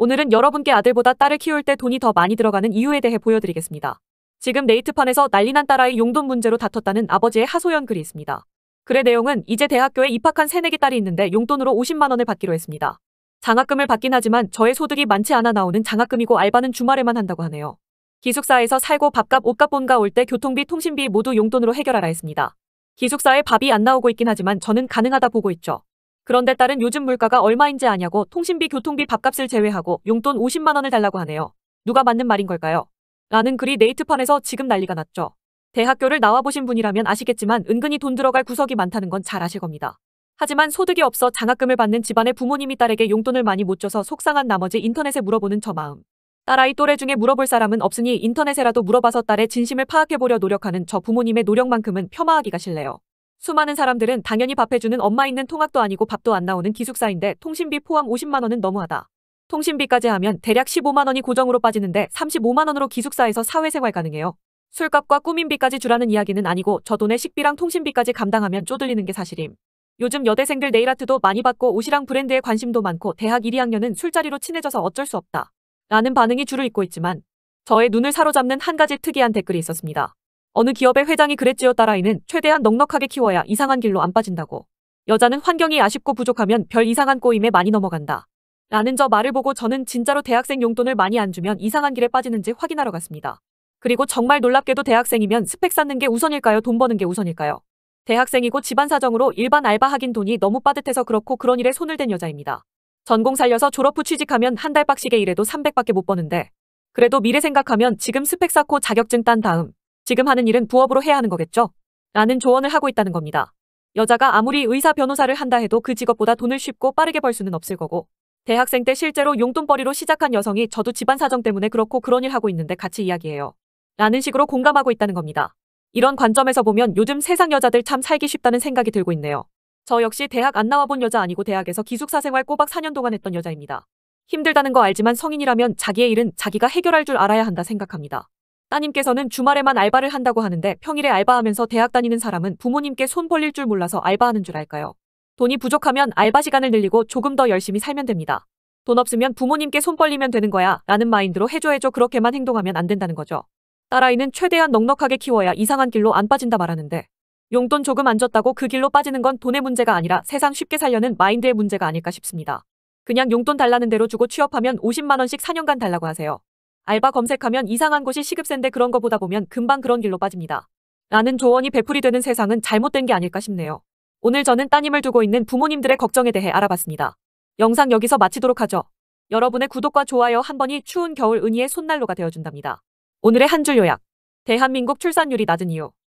오늘은 여러분께 아들보다 딸을 키울 때 돈이 더 많이 들어가는 이유에 대해 보여드리겠습니다. 지금 네이트판에서 난리난 딸아이 용돈 문제로 다퉜다는 아버지의 하소연 글이 있습니다. 글의 내용은 이제 대학교에 입학한 새내기 딸이 있는데 용돈으로 50만 원을 받기로 했습니다. 장학금을 받긴 하지만 저의 소득이 많지 않아 나오는 장학금이고 알바는 주말에만 한다고 하네요. 기숙사에서 살고 밥값, 옷값, 본가 올 때 교통비, 통신비 모두 용돈으로 해결하라 했습니다. 기숙사에 밥이 안 나오고 있긴 하지만 저는 가능하다 보고 있죠. 그런데 딸은 요즘 물가가 얼마인지 아냐고 통신비 교통비 밥값을 제외하고 용돈 50만 원을 달라고 하네요. 누가 맞는 말인 걸까요? 라는 글이 네이트판에서 지금 난리가 났죠. 대학교를 나와보신 분이라면 아시겠지만 은근히 돈 들어갈 구석이 많다는 건 잘 아실 겁니다. 하지만 소득이 없어 장학금을 받는 집안의 부모님이 딸에게 용돈을 많이 못 줘서 속상한 나머지 인터넷에 물어보는 저 마음. 딸아이 또래 중에 물어볼 사람은 없으니 인터넷에라도 물어봐서 딸의 진심을 파악해보려 노력하는 저 부모님의 노력만큼은 폄하하기가 싫네요. 수많은 사람들은 당연히 밥 해주는 엄마 있는 통학도 아니고 밥도 안 나오는 기숙사인데 통신비 포함 50만 원은 너무하다. 통신비까지 하면 대략 15만 원이 고정으로 빠지는데 35만 원으로 기숙사에서 사회생활 가능해요. 술값과 꾸민비까지 주라는 이야기는 아니고 저 돈에 식비랑 통신비까지 감당하면 쪼들리는 게 사실임. 요즘 여대생들 네일아트도 많이 받고 옷이랑 브랜드에 관심도 많고 대학 1, 2학년은 술자리로 친해져서 어쩔 수 없다. 라는 반응이 주를 잇고 있지만 저의 눈을 사로잡는 한 가지 특이한 댓글이 있었습니다. 어느 기업의 회장이 그랬지요 딸아이는 최대한 넉넉하게 키워야 이상한 길로 안 빠진다고. 여자는 환경이 아쉽고 부족하면 별 이상한 꼬임에 많이 넘어간다. 라는 저 말을 보고 저는 진짜로 대학생 용돈을 많이 안 주면 이상한 길에 빠지는지 확인하러 갔습니다. 그리고 정말 놀랍게도 대학생이면 스펙 쌓는 게 우선일까요? 돈 버는 게 우선일까요? 대학생이고 집안 사정으로 일반 알바 하긴 돈이 너무 빠듯해서 그렇고 그런 일에 손을 댄 여자입니다. 전공 살려서 졸업 후 취직하면 한 달 빡시게 일해도 300밖에 못 버는데 그래도 미래 생각하면 지금 스펙 쌓고 자격증 딴 다음 지금 하는 일은 부업으로 해야 하는 거겠죠? 라는 조언을 하고 있다는 겁니다. 여자가 아무리 의사 변호사를 한다 해도 그 직업보다 돈을 쉽고 빠르게 벌 수는 없을 거고 대학생 때 실제로 용돈벌이로 시작한 여성이 저도 집안 사정 때문에 그렇고 그런 일 하고 있는데 같이 이야기해요. 라는 식으로 공감하고 있다는 겁니다. 이런 관점에서 보면 요즘 세상 여자들 참 살기 쉽다는 생각이 들고 있네요. 저 역시 대학 안 나와본 여자 아니고 대학에서 기숙사 생활 꼬박 4년 동안 했던 여자입니다. 힘들다는 거 알지만 성인이라면 자기의 일은 자기가 해결할 줄 알아야 한다 생각합니다. 따님께서는 주말에만 알바를 한다고 하는데 평일에 알바하면서 대학 다니는 사람은 부모님께 손 벌릴 줄 몰라서 알바하는 줄 알까요? 돈이 부족하면 알바 시간을 늘리고 조금 더 열심히 살면 됩니다. 돈 없으면 부모님께 손 벌리면 되는 거야 라는 마인드로 해줘해줘 그렇게만 행동하면 안 된다는 거죠. 딸아이는 최대한 넉넉하게 키워야 이상한 길로 안 빠진다 말하는데 용돈 조금 안 줬다고 그 길로 빠지는 건 돈의 문제가 아니라 세상 쉽게 살려는 마인드의 문제가 아닐까 싶습니다. 그냥 용돈 달라는 대로 주고 취업하면 50만 원씩 4년간 달라고 하세요. 알바 검색하면 이상한 곳이 시급센데 그런 거 보다 보면 금방 그런 길로 빠집니다. 라는 조언이 베풀이 되는 세상은 잘못된 게 아닐까 싶네요. 오늘 저는 따님을 두고 있는 부모님들의 걱정에 대해 알아봤습니다. 영상 여기서 마치도록 하죠. 여러분의 구독과 좋아요 한 번이 추운 겨울 은희의 손난로가 되어준답니다. 오늘의 한 줄 요약. 대한민국 출산율이 낮은 이유.